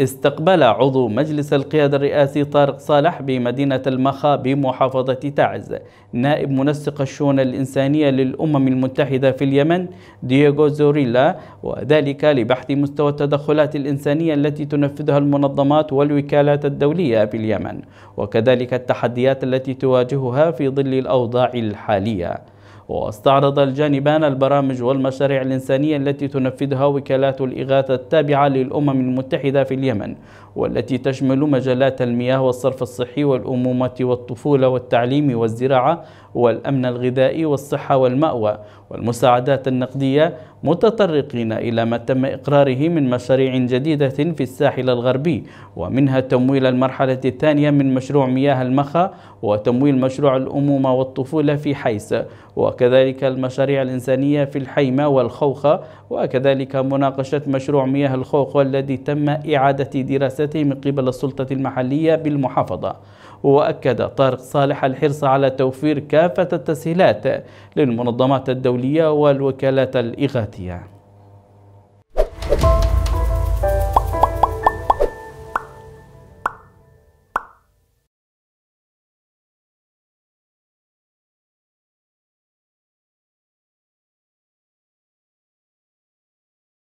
استقبل عضو مجلس القيادة الرئاسي طارق صالح بمدينة المخا بمحافظة تعز نائب منسق الشؤون الإنسانية للأمم المتحدة في اليمن دييغو زوريلا وذلك لبحث مستوى التدخلات الإنسانية التي تنفذها المنظمات والوكالات الدولية في اليمن وكذلك التحديات التي تواجهها في ظل الأوضاع الحالية واستعرض الجانبان البرامج والمشاريع الإنسانية التي تنفذها وكالات الإغاثة التابعة للأمم المتحدة في اليمن والتي تشمل مجالات المياه والصرف الصحي والأمومة والطفولة والتعليم والزراعة والأمن الغذائي والصحة والمأوى والمساعدات النقدية متطرقين إلى ما تم إقراره من مشاريع جديدة في الساحل الغربي ومنها تمويل المرحلة الثانية من مشروع مياه المخا وتمويل مشروع الأمومة والطفولة في حيس وكذلك المشاريع الإنسانية في الحيمة والخوخة وكذلك مناقشة مشروع مياه الخوخ والذي تم إعادة دراسته من قبل السلطة المحلية بالمحافظة وأكد طارق صالح الحرص على توفير كافة التسهيلات للمنظمات الدولية والوكالات الإغاثية